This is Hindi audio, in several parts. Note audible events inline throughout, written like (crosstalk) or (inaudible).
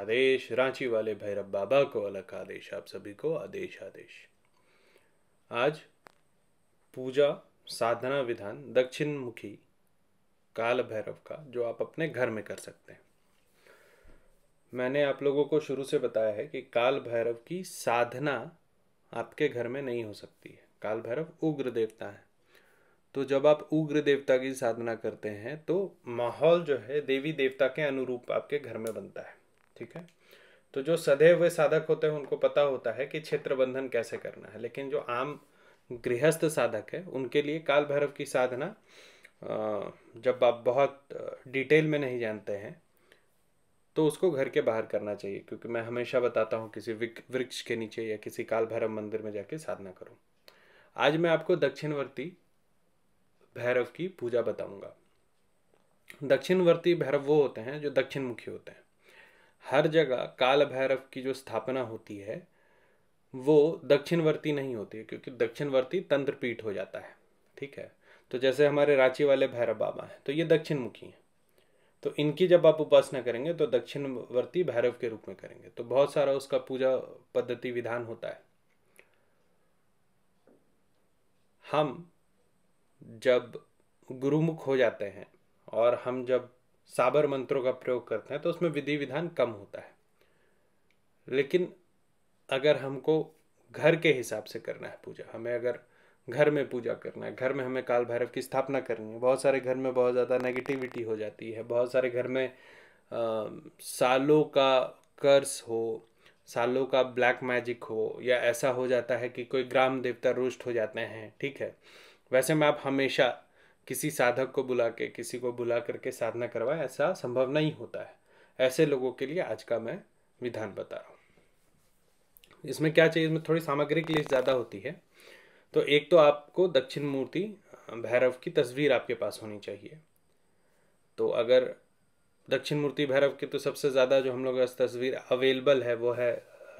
आदेश रांची वाले भैरव बाबा को अलग आदेश आप सभी को आदेश आदेश आज पूजा साधना विधान दक्षिण मुखी काल भैरव का जो आप अपने घर में कर सकते हैं मैंने आप लोगों को शुरू से बताया है कि काल भैरव की साधना आपके घर में नहीं हो सकती है काल भैरव उग्र देवता है तो जब आप उग्र देवता की साधना करते हैं तो माहौल जो है देवी देवता के अनुरूप आपके घर में बनता है ठीक है तो जो सधे हुए साधक होते हैं उनको पता होता है कि क्षेत्र बंधन कैसे करना है लेकिन जो आम गृहस्थ साधक है उनके लिए काल भैरव की साधना जब आप बहुत डिटेल में नहीं जानते हैं तो उसको घर के बाहर करना चाहिए क्योंकि मैं हमेशा बताता हूँ किसी वृक्ष के नीचे या किसी काल भैरव मंदिर में जाके साधना करूँ आज मैं आपको दक्षिणवर्ती भैरव की पूजा बताऊंगा दक्षिणवर्ती भैरव वो होते हैं जो दक्षिण मुखी होते हैं हर जगह काल भैरव की जो स्थापना होती है वो दक्षिणवर्ती नहीं होती है क्योंकि दक्षिणवर्ती तंत्रपीठ हो जाता है ठीक है तो जैसे हमारे रांची वाले भैरव बाबा हैं तो ये दक्षिण मुखी हैं तो इनकी जब आप उपासना करेंगे तो दक्षिणवर्ती भैरव के रूप में करेंगे तो बहुत सारा उसका पूजा पद्धति विधान होता है हम जब गुरुमुख हो जाते हैं और हम जब साबर मंत्रों का प्रयोग करते हैं तो उसमें विधि विधान कम होता है लेकिन अगर हमको घर के हिसाब से करना है पूजा हमें अगर घर में पूजा करना है घर में हमें काल भैरव की स्थापना करनी है बहुत सारे घर में बहुत ज़्यादा नेगेटिविटी हो जाती है बहुत सारे घर में आ, सालों का कर्स हो सालों का ब्लैक मैजिक हो या ऐसा हो जाता है कि कोई ग्राम देवता रुष्ट हो जाते हैं ठीक है वैसे में आप हमेशा किसी साधक को बुला के किसी को बुला करके साधना करवाए ऐसा संभव नहीं होता है ऐसे लोगों के लिए आज का मैं विधान बता रहा हूँ इसमें क्या चाहिए इसमें थोड़ी सामग्री के लिए ज़्यादा होती है तो एक तो आपको दक्षिण मूर्ति भैरव की तस्वीर आपके पास होनी चाहिए तो अगर दक्षिण मूर्ति भैरव की तो सबसे ज़्यादा जो हम लोग तस्वीर अवेलेबल है वो है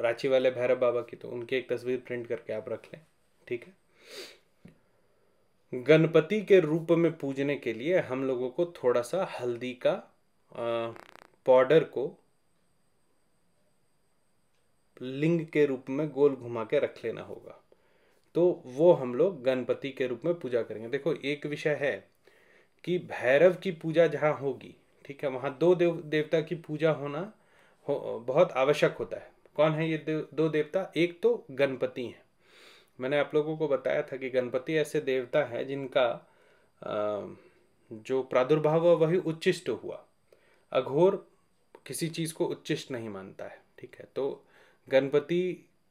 रांची वाले भैरव बाबा की तो उनकी एक तस्वीर प्रिंट करके आप रख लें ठीक है गणपति के रूप में पूजने के लिए हम लोगों को थोड़ा सा हल्दी का पाउडर को लिंग के रूप में गोल घुमा के रख लेना होगा तो वो हम लोग गणपति के रूप में पूजा करेंगे देखो एक विषय है कि भैरव की पूजा जहाँ होगी ठीक है वहाँ दो देव देवता की पूजा होना हो, बहुत आवश्यक होता है कौन है ये देव, दो देवता एक तो गणपति हैं मैंने आप लोगों को बताया था कि गणपति ऐसे देवता हैं जिनका जो प्रादुर्भाव हुआ वही उच्चिष्ट हुआ अघोर किसी चीज़ को उच्चिष्ट नहीं मानता है ठीक है तो गणपति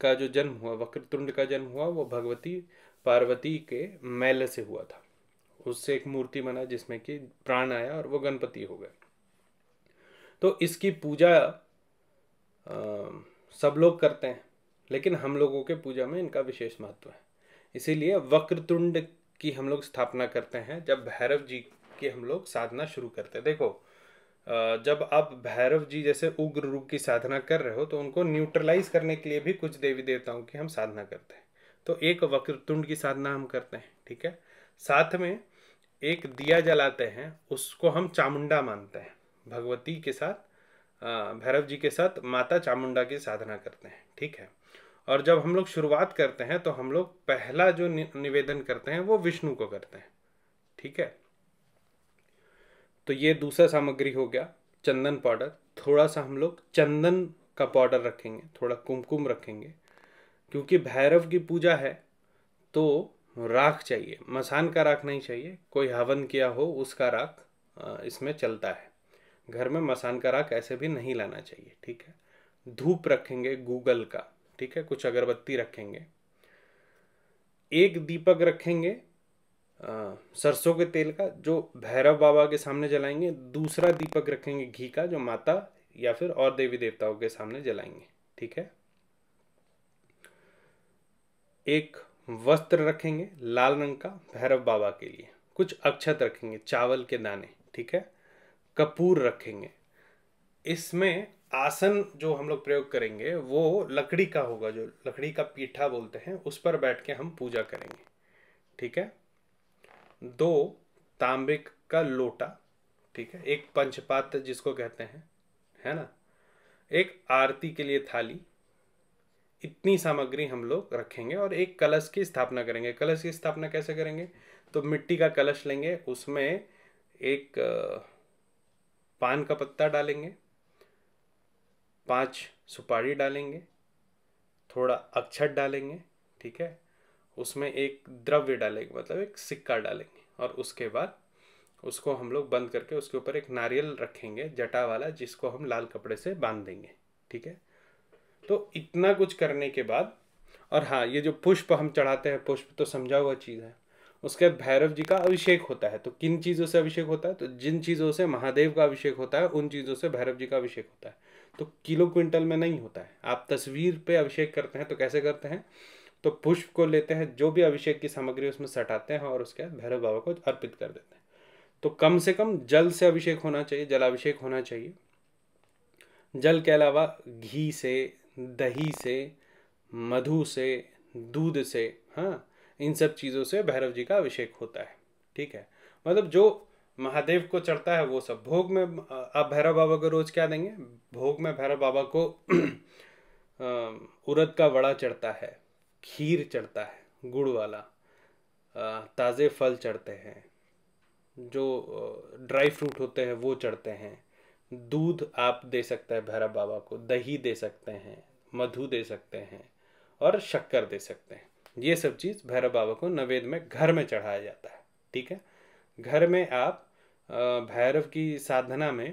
का जो जन्म हुआ वक्रतुंड का जन्म हुआ वो भगवती पार्वती के मैल से हुआ था उससे एक मूर्ति बना जिसमें कि प्राण आया और वो गणपति हो गए तो इसकी पूजा आ, सब लोग करते हैं लेकिन हम लोगों के पूजा में इनका विशेष महत्व है इसीलिए वक्रतुंड की हम लोग स्थापना करते हैं जब भैरव जी की हम लोग साधना शुरू करते हैं देखो जब आप भैरव जी जैसे उग्र रूप की साधना कर रहे हो तो उनको न्यूट्रलाइज करने के लिए भी कुछ देवी देवताओं की हम साधना करते हैं तो एक वक्रतुंड की साधना हम करते हैं ठीक है साथ में एक दिया जलाते हैं उसको हम चामुंडा मानते हैं भगवती के साथ भैरव जी के साथ माता चामुंडा की साधना करते हैं ठीक है और जब हम लोग शुरुआत करते हैं तो हम लोग पहला जो निवेदन करते हैं वो विष्णु को करते हैं ठीक है तो ये दूसरा सामग्री हो गया चंदन पाउडर थोड़ा सा हम लोग चंदन का पाउडर रखेंगे थोड़ा कुमकुम रखेंगे क्योंकि भैरव की पूजा है तो राख चाहिए मसान का राख नहीं चाहिए कोई हवन किया हो उसका राख इसमें चलता है घर में मसान का राख ऐसे भी नहीं लाना चाहिए ठीक है धूप रखेंगे गूगल का ठीक है कुछ अगरबत्ती रखेंगे एक दीपक रखेंगे सरसों के तेल का जो भैरव बाबा के सामने जलाएंगे दूसरा दीपक रखेंगे घी का जो माता या फिर और देवी देवताओं के सामने जलाएंगे ठीक है एक वस्त्र रखेंगे लाल रंग का भैरव बाबा के लिए कुछ अक्षत रखेंगे चावल के दाने ठीक है कपूर रखेंगे इसमें आसन जो हम लोग प्रयोग करेंगे वो लकड़ी का होगा जो लकड़ी का पीठा बोलते हैं उस पर बैठ के हम पूजा करेंगे ठीक है दो तांबे का लोटा ठीक है एक पंचपात्र जिसको कहते हैं है ना एक आरती के लिए थाली इतनी सामग्री हम लोग रखेंगे और एक कलश की स्थापना करेंगे कलश की स्थापना कैसे करेंगे तो मिट्टी का कलश लेंगे उसमें एक पान का पत्ता डालेंगे पाँच सुपारी डालेंगे थोड़ा अक्षत डालेंगे ठीक है उसमें एक द्रव्य डालेंगे मतलब एक सिक्का डालेंगे और उसके बाद उसको हम लोग बंद करके उसके ऊपर एक नारियल रखेंगे जटा वाला जिसको हम लाल कपड़े से बांध देंगे ठीक है तो इतना कुछ करने के बाद और हाँ ये जो पुष्प हम चढ़ाते हैं पुष्प तो समझा हुआ चीज़ है उसके बाद भैरव जी का अभिषेक होता है तो किन चीज़ों से अभिषेक होता है तो जिन चीज़ों से महादेव का अभिषेक होता है उन चीज़ों से भैरव जी का अभिषेक होता है तो किलो क्विंटल में नहीं होता है आप तस्वीर पे अभिषेक करते हैं तो कैसे करते हैं तो पुष्प को लेते हैं जो भी अभिषेक की सामग्री उसमें सटाते हैं और उसके भैरव बाबा को अर्पित कर देते हैं तो कम से कम जल से अभिषेक होना चाहिए जलाभिषेक होना चाहिए जल के अलावा घी से दही से मधु से दूध से हाँ इन सब चीज़ों से भैरव जी का अभिषेक होता है ठीक है मतलब जो महादेव को चढ़ता है वो सब भोग में आप भैरव बाबा को रोज क्या देंगे भोग में भैरव बाबा को उड़द का वड़ा चढ़ता है खीर चढ़ता है गुड़ वाला ताज़े फल चढ़ते हैं जो ड्राई फ्रूट होते हैं वो चढ़ते हैं दूध आप दे सकते हैं भैरव बाबा को दही दे सकते हैं मधु दे सकते हैं और शक्कर दे सकते हैं ये सब चीज़ भैरव बाबा को नवेद में घर में चढ़ाया जाता है ठीक है घर में आप भैरव की साधना में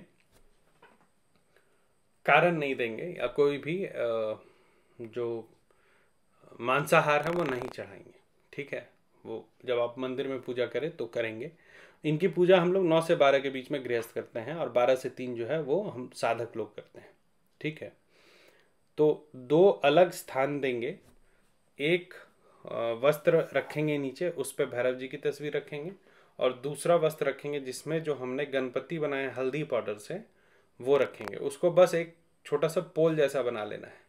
कारण नहीं देंगे या कोई भी जो मांसाहार है वो नहीं चढ़ाएंगे ठीक है वो जब आप मंदिर में पूजा करें तो करेंगे इनकी पूजा हम लोग नौ से बारह के बीच में गृहस्थ करते हैं और बारह से तीन जो है वो हम साधक लोग करते हैं ठीक है तो दो अलग स्थान देंगे एक वस्त्र रखेंगे नीचे उस पर भैरव जी की तस्वीर रखेंगे और दूसरा वस्त्र रखेंगे जिसमें जो हमने गणपति बनाए हल्दी पाउडर से वो रखेंगे उसको बस एक छोटा सा पोल जैसा बना लेना है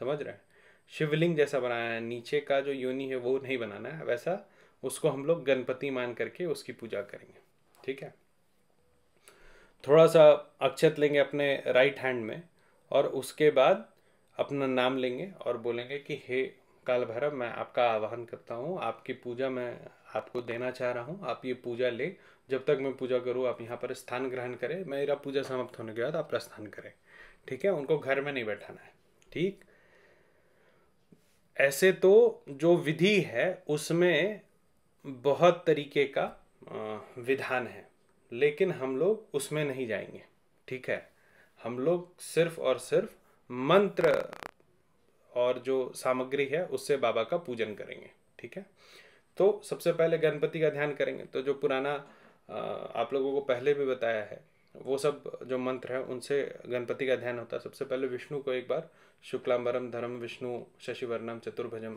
समझ रहे हैं शिवलिंग जैसा बनाया है नीचे का जो योनि है वो नहीं बनाना है वैसा उसको हम लोग गणपति मान करके उसकी पूजा करेंगे ठीक है थोड़ा सा अक्षत लेंगे अपने राइट हैंड में और उसके बाद अपना नाम लेंगे और बोलेंगे कि हे काल भैरव मैं आपका आह्वान करता हूँ आपकी पूजा मैं आपको देना चाह रहा हूँ आप ये पूजा ले जब तक मैं पूजा करूँ आप यहाँ पर स्थान ग्रहण करें मेरा पूजा समाप्त होने के बाद आप प्रस्थान करें ठीक है उनको घर में नहीं बैठाना है ठीक ऐसे तो जो विधि है उसमें बहुत तरीके का विधान है लेकिन हम लोग उसमें नहीं जाएंगे ठीक है हम लोग सिर्फ और सिर्फ मंत्र और जो सामग्री है उससे बाबा का पूजन करेंगे ठीक है तो सबसे पहले गणपति का ध्यान करेंगे तो जो पुराना आप लोगों को पहले भी बताया है वो सब जो मंत्र है उनसे गणपति का ध्यान होता है सबसे पहले विष्णु को एक बार शुक्लाम्बरम धर्म विष्णु शशिवर्णम चतुर्भजम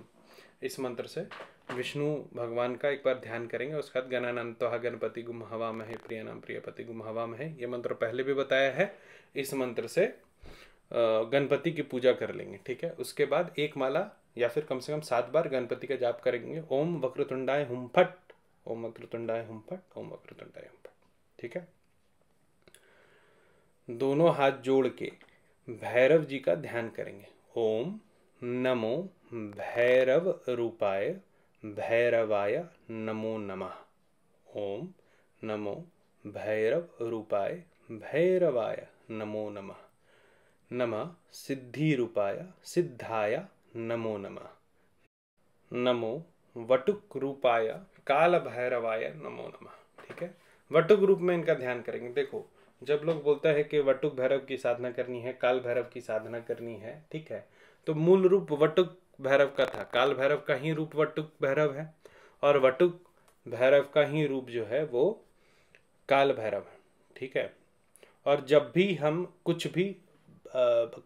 इस मंत्र से विष्णु भगवान का एक बार ध्यान करेंगे उसके बाद गणानाम तोहा गणपति गुम हवा में प्रिय नाम प्रियपति गुम हवा में ये मंत्र पहले भी बताया है इस मंत्र से गणपति की पूजा कर लेंगे ठीक है उसके बाद एक माला या फिर कम से कम सात बार गणपति का जाप करेंगे ओम वक्रतुंडाय हुम फट ओम वक्रतुंडाय हुम फट ओम वक्रतुंडाय हुम फट ठीक है दोनों हाथ जोड़ के भैरव जी का ध्यान करेंगे ओम नमो भैरव रूपाय भैरवाय नमो नमः ओम नमो भैरव रूपाय भैरवाय नमो नमः नमः सिद्धि रूपाय सिद्धाय नमो नमः नमो वटुक रूपाय काल भैरवाय नमो नमः ठीक है वटुक रूप में इनका ध्यान करेंगे देखो जब लोग बोलता है कि वटुक भैरव की साधना करनी है काल भैरव की साधना करनी है ठीक है तो मूल रूप वटुक भैरव का था काल भैरव का ही रूप वटुक भैरव है और वटुक भैरव का ही रूप जो है वो काल भैरव है ठीक है और जब भी हम कुछ भी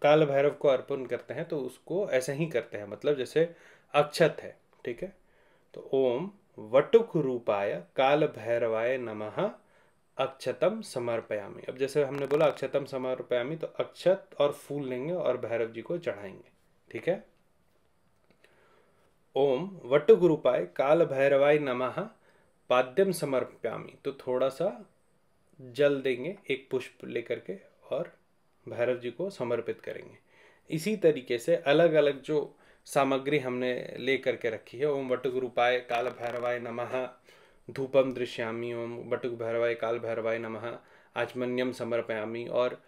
काल भैरव को अर्पण करते हैं तो उसको ऐसे ही करते हैं मतलब जैसे अक्षत है ठीक है तो ओम वटुक रूपाय काल भैरवाय नम अक्षतम समर्पयामी अब जैसे हमने बोला अक्षतम समर्पयामी तो अक्षत और फूल लेंगे और भैरव जी को चढ़ाएंगे ठीक है ओम वटुक रूपाय काल भैरवाय नम पाद्यम समर्पयामी तो थोड़ा सा जल देंगे एक पुष्प लेकर के और भैरव जी को समर्पित करेंगे इसी तरीके से अलग अलग जो सामग्री हमने ले करके रखी है ओम वटुक रूपाय काल भैरवाय नमः धूपम दृश्यामी ओम वटुक भैरवाय काल भैरवाय नमः आचमन्यम समर्पयामी और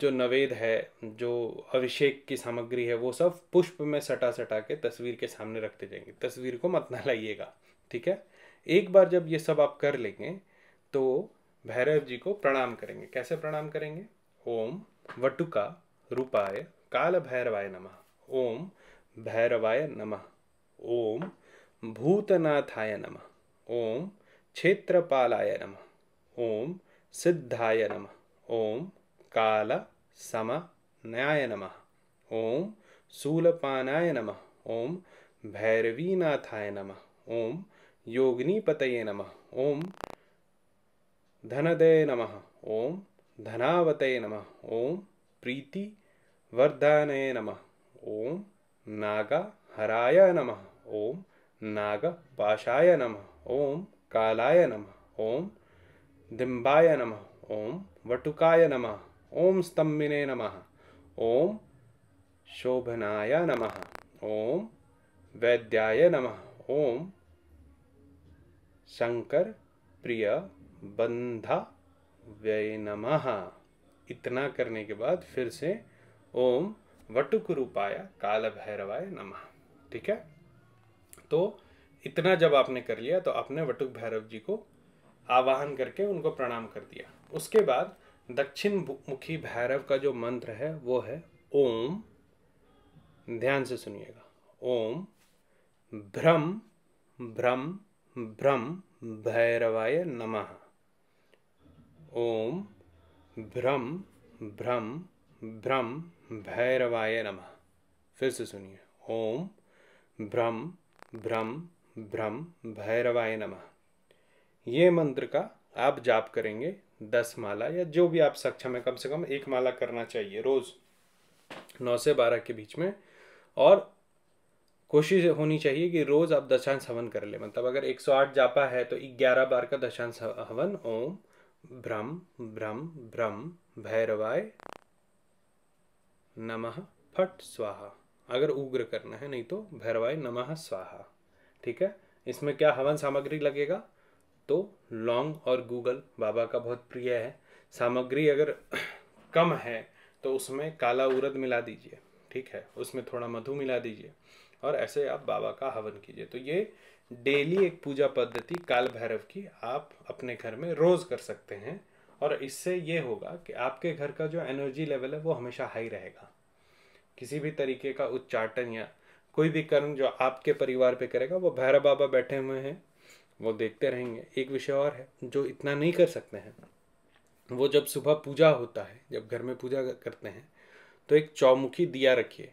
जो नवेद है जो अभिषेक की सामग्री है वो सब पुष्प में सटा सटा के तस्वीर के सामने रखते जाएंगे तस्वीर को मत ना लाइएगा ठीक है एक बार जब ये सब आप कर लेंगे तो भैरव जी को प्रणाम करेंगे कैसे प्रणाम करेंगे ओम वटुका रूपाय काल भैरवाय नम ओम भैरवाय नमः ओम भूतनाथाय नमः ओम क्षेत्रपालाय नम ओम सिद्धाय नम ओम काल सम न्याय नमः ओम शूलपानाय नमः ओम भैरवीनाथाय नमः ओम योगिनीपतये नमः ओम धनदय नमः ओम धनावते नम ओं प्रीति वर्धने नम ओं नागहराय नम ओं नागपाशा नम ओं कालाय नम ओं दिंबा नम ओं वटुकाय नम ओं स्तंभिने नम ओं शोभनाय नम ओं वैद्याय नम ओं शंकर प्रिय बंधा व्यय नमः इतना करने के बाद फिर से ओम वटुक रूपाय काल भैरवाय नम ठीक है तो इतना जब आपने कर लिया तो आपने वटुक भैरव जी को आवाहन करके उनको प्रणाम कर दिया उसके बाद दक्षिण मुखी भैरव का जो मंत्र है वो है ओम ध्यान से सुनिएगा ओम भ्रम भ्रम भ्रम भैरवाय नमः ओम भ्रम भ्रम भ्रम भैरवाय नम फिर से सुनिए ओम भ्रम भ्रम भ्रम भैरवाय नम ये मंत्र का आप जाप करेंगे दस माला या जो भी आप सक्षम है कम से कम एक माला करना चाहिए रोज़ नौ से बारह के बीच में और कोशिश होनी चाहिए कि रोज़ आप दशांश हवन कर ले मतलब अगर 108 जापा है तो 11 बार का दशांश हवन ओम ब्रह्म ब्रह्म ब्रह्म भैरवाय नमः फट स्वाहा अगर उग्र करना है नहीं तो भैरवाय नमः स्वाहा ठीक है इसमें क्या हवन सामग्री लगेगा तो लौंग और गूगल बाबा का बहुत प्रिय है सामग्री अगर (clears throat) कम है तो उसमें काला उरद मिला दीजिए ठीक है उसमें थोड़ा मधु मिला दीजिए और ऐसे आप बाबा का हवन कीजिए तो ये डेली एक पूजा पद्धति काल भैरव की आप अपने घर में रोज कर सकते हैं और इससे ये होगा कि आपके घर का जो एनर्जी लेवल है वो हमेशा हाई रहेगा किसी भी तरीके का उच्चाटन या कोई भी कर्म जो आपके परिवार पे करेगा वो भैरव बाबा बैठे हुए हैं वो देखते रहेंगे एक विषय और है जो इतना नहीं कर सकते हैं वो जब सुबह पूजा होता है जब घर में पूजा करते हैं तो एक चौमुखी दिया रखिए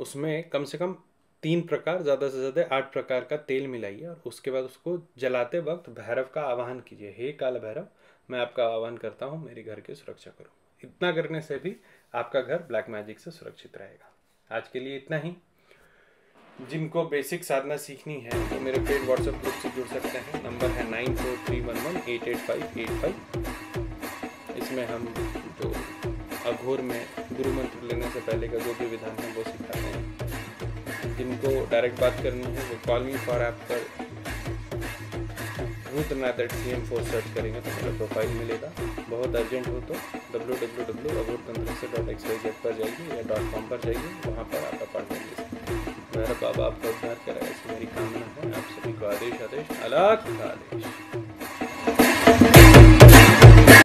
उसमें कम से कम तीन प्रकार ज़्यादा से ज़्यादा आठ प्रकार का तेल मिलाइए और उसके बाद उसको जलाते वक्त भैरव का आवाहन कीजिए हे काल भैरव मैं आपका आह्वान करता हूँ मेरे घर की सुरक्षा करो इतना करने से भी आपका घर ब्लैक मैजिक से सुरक्षित रहेगा आज के लिए इतना ही जिनको बेसिक साधना सीखनी है तो मेरे पेड व्हाट्सएप ग्रुप से जुड़ सकते हैं नंबर है nine four three one one eight eight five eight five इसमें हम जो अघोर में गुरु मंत्र लेने से पहले का जो भी विधान है वो सिखाते हैं जिनको डायरेक्ट बात करनी है वो कॉल मी फॉर ऐप पर Rudranath eight C M four search करेंगे तो मेरा प्रोफाइल मिलेगा बहुत अर्जेंट हो तो डब्ल्यू डब्ल्यू डब्ल्यू अबोट तंत्र से डॉट एक्स वाई जेड पर जाइए या डॉट कॉम पर जाइए वहाँ पर आप अपॉइंटमेंट ले सकते मेरा बाबा आपका उद्धार कराए इसमें मेरी कामना है आप सभी को आदेश आदेश अलग आदेश